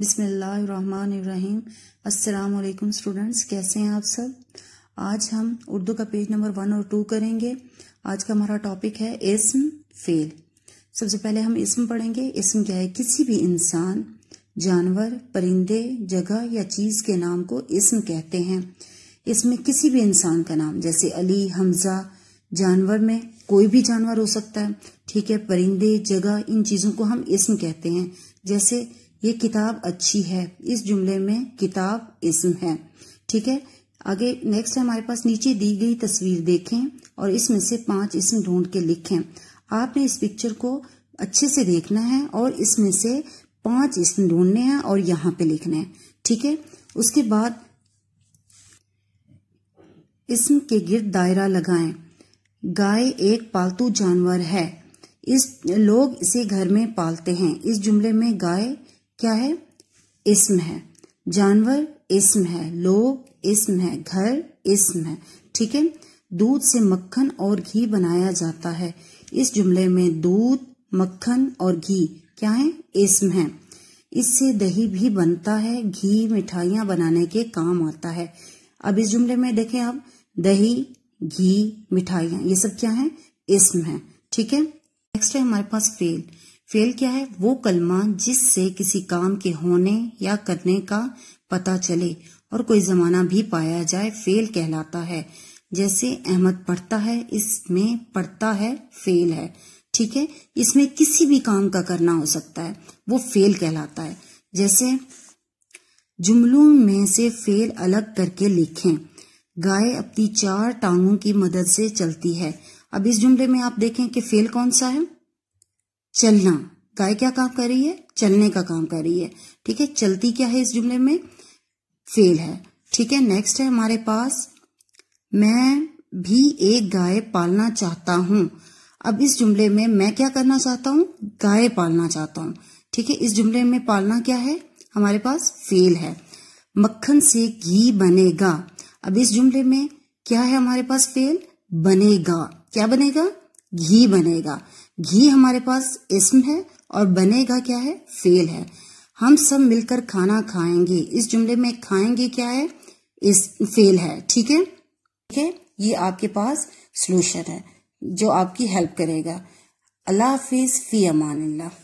बिसमीम् अस्सलाम स्टूडेंट्स कैसे हैं आप सब आज हम उर्दू का पेज नंबर वन और टू करेंगे आज का हमारा टॉपिक है इसम फेल सबसे पहले हम इसम पढ़ेंगे इसम क्या है किसी भी इंसान जानवर परिंदे जगह या चीज के नाम को इसम कहते हैं इसमें किसी भी इंसान का नाम जैसे अली हमजा जानवर में कोई भी जानवर हो सकता है ठीक है परिंदे जगह इन चीजों को हम इसम कहते हैं जैसे ये किताब अच्छी है इस जुमले में किताब इसम है ठीक है आगे नेक्स्ट हमारे पास नीचे दी गई तस्वीर देखें और इसमें से पांच इसम ढूंढ के लिखें आपने इस पिक्चर को अच्छे से देखना है और इसमें से पांच इसम ढूंढने हैं और यहाँ पे लिखने है ठीक है उसके बाद इसम के गिर्द दायरा लगाएं गाय एक पालतू जानवर है इस लोग इसे घर में पालते हैं इस जुमले में गाय क्या है इसम है जानवर इसम है लोग इसम है घर इसम है ठीक है दूध से मक्खन और घी बनाया जाता है इस जुमले में दूध मक्खन और घी क्या है इसम है इससे दही भी बनता है घी मिठाइयां बनाने के काम आता है अब इस जुमले में देखें आप दही घी मिठाइयां ये सब क्या है इसम है ठीक है नेक्स्ट है हमारे पास फेल फेल क्या है वो कलमा जिससे किसी काम के होने या करने का पता चले और कोई जमाना भी पाया जाए फेल कहलाता है जैसे अहमद पढ़ता है इसमें पढ़ता है फेल है ठीक है इसमें किसी भी काम का करना हो सकता है वो फेल कहलाता है जैसे जुमलों में से फेल अलग करके लिखें गाय अपनी चार टांगों की मदद से चलती है अब इस जुमले में आप देखें कि फेल कौन सा है चलना गाय क्या काम कर रही है चलने का काम कर रही है ठीक है चलती क्या है इस जुमले में फेल है ठीक है नेक्स्ट है हमारे पास मैं भी एक गाय पालना चाहता हूं अब इस जुमले में मैं क्या करना चाहता हूं गाय पालना चाहता हूं ठीक है इस जुमले में पालना क्या है हमारे पास फेल है मक्खन से घी बनेगा अब इस जुमले में क्या है हमारे पास फेल बनेगा क्या बनेगा घी बनेगा घी हमारे पास इसम है और बनेगा क्या है फेल है हम सब मिलकर खाना खाएंगे इस जुमले में खाएंगे क्या है इस फेल है ठीक है ठीक है ये आपके पास सोल्यूशन है जो आपकी हेल्प करेगा अल्लाह हाफिज फी अमान